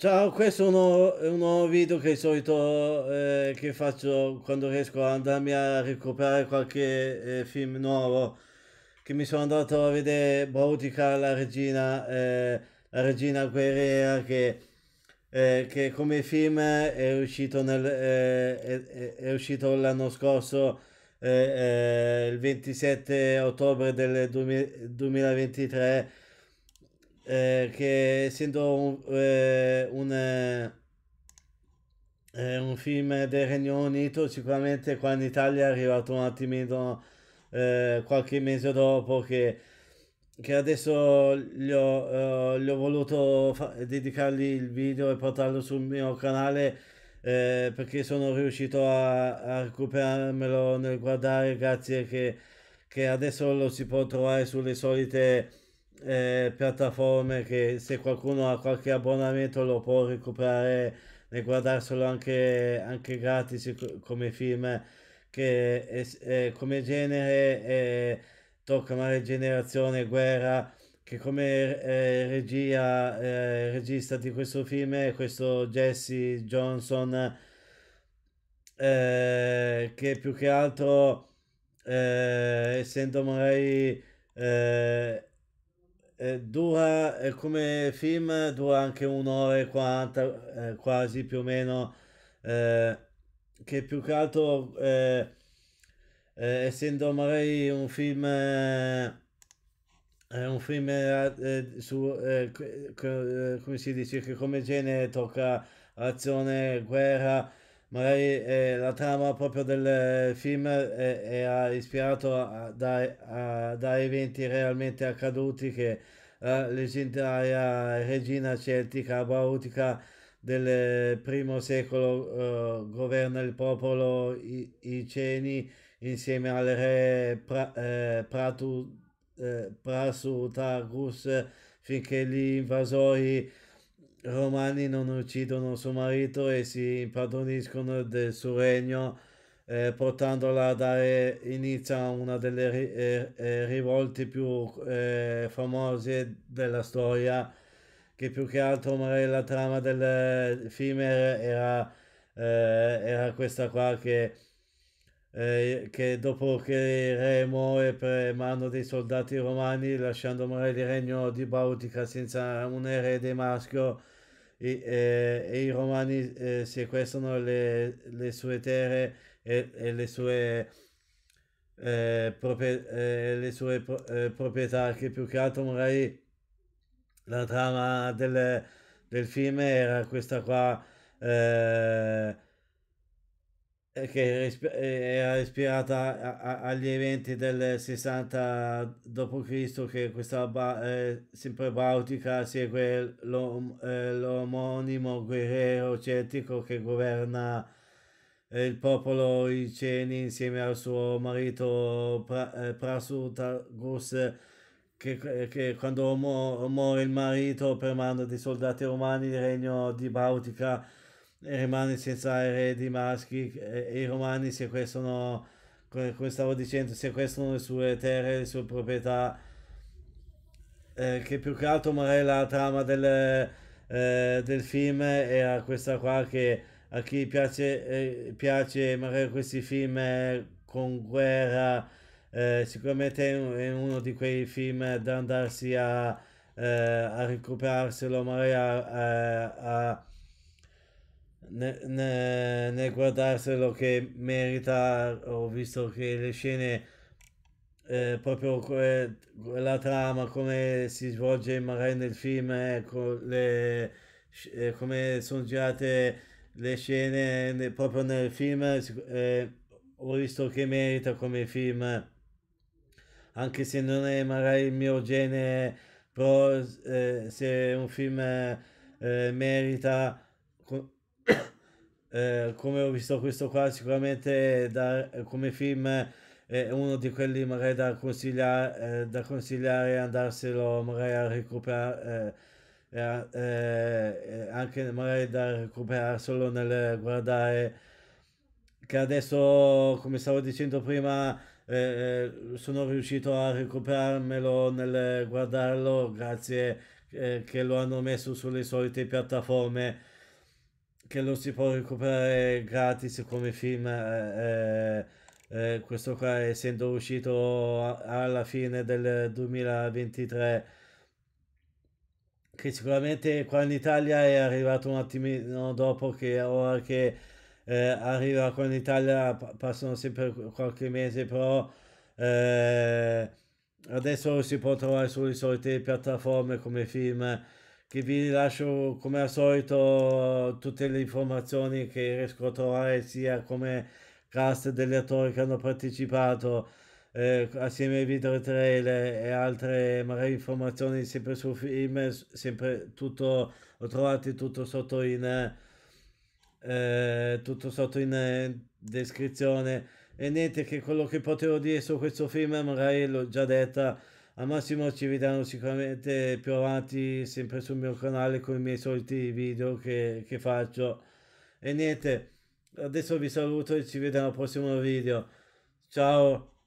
Ciao, questo è uno, è un nuovo video che di solito eh, che faccio quando riesco ad andarmi a recuperare qualche eh, film nuovo che mi sono andato a vedere Bautica, la regina, eh, la regina guerriera che, eh, che come film è uscito, nel, eh, è, è uscito l'anno scorso eh, il 27 ottobre del 2023 eh, che essendo un, eh, un, eh, eh, un, film del Regno Unito, sicuramente qua in Italia è arrivato un attimino eh, qualche mese dopo che, che adesso gli ho, uh, gli ho voluto fa- dedicargli il video e portarlo sul mio canale. Eh, perché sono riuscito a, a, recuperarmelo nel guardare grazie che, che adesso lo si può trovare sulle solite eh, piattaforme che se qualcuno ha qualche abbonamento lo può recuperare e guardarselo anche, anche gratis come film che è, è, come genere è, tocca una rigenerazione guerra che come eh, regia eh, regista di questo film è questo Jesse Johnson eh, che più che altro eh, essendo magari eh, eh, dura eh, come film, dura anche un'ora e 40 eh, quasi più o meno, eh, che più che altro, essendo magari un film, un film su, come si dice, che come genere tocca azione, guerra magari eh, la trama proprio del film eh, è, è ispirato da, eventi realmente accaduti che la eh, leggendaria regina celtica bautica del primo secolo eh, governa il popolo i, iceni insieme al re pra, eh, Pratu, eh, Prasutagus finché gli invasori romani non uccidono suo marito e si impadroniscono del suo regno, eh, portandola a dare inizio a una delle ri- eh, eh, rivolte più eh, famose della storia, che più che altro magari la trama del eh, film era, eh, era questa qua che eh, che dopo che Remo muore per mano dei soldati romani lasciando morire il regno di Bautica senza un erede maschio e, eh, e i romani eh, sequestrano le, le, sue terre e, e le sue, eh, proprie, eh, le sue pro, eh, proprietà che più che altro magari la trama del, del film era questa qua eh, che eh, era ispirata agli eventi del 60 d.C. che questa ba, eh, sempre bautica segue l'om, eh, l'omonimo guerriero celtico che governa eh, il popolo Iceni insieme al suo marito pra, Prasutagus che, che, quando muore il marito per mano dei soldati romani il regno di Bautica eh, rimane senza eredi maschi e eh, i romani sequestrano, come stavo dicendo, sequestrano le sue terre, le sue proprietà, eh, che più che altro magari la trama del, eh, del film era questa qua che a chi piace, eh, piace magari questi film eh, con guerra, sicuramente è uno di quei film da andarsi a, a recuperarselo, magari a, a, a né, né, né guardarselo che merita, ho visto che le scene, eh, proprio que, la trama, come si svolge magari nel film, ecco, le, eh, come sono girate le scene ne, proprio nel film, eh, ho visto che merita come film, anche se non è magari il mio genere, però eh, se un film eh, merita eh, come ho visto questo qua sicuramente da, eh, come film eh, è uno di quelli magari da consigliare, eh, da consigliare andarselo magari a recuperare eh, eh, eh, anche magari da recuperare solo nel guardare che adesso come stavo dicendo prima sono riuscito a recuperarmelo nel guardarlo grazie che lo hanno messo sulle solite piattaforme che lo si può recuperare gratis come film. Eh, eh, eh questo qua, essendo uscito alla fine del 2023, che sicuramente qua in Italia è arrivato un attimino dopo che ora che eh, arriva qua in Italia passano sempre qualche mese, però eh, adesso si può trovare sulle solite piattaforme come film che vi lascio come al solito tutte le informazioni che riesco a trovare sia come cast degli attori che hanno partecipato eh, assieme ai video trailer e altre magari informazioni sempre sul film, sempre tutto, lo trovate tutto sotto in, eh, tutto sotto in eh, descrizione e niente che quello che potevo dire su questo film magari l'ho già detta al massimo ci vediamo sicuramente più avanti sempre sul mio canale con i miei soliti video che, che faccio. E niente, adesso vi saluto e ci vediamo al prossimo video. Ciao!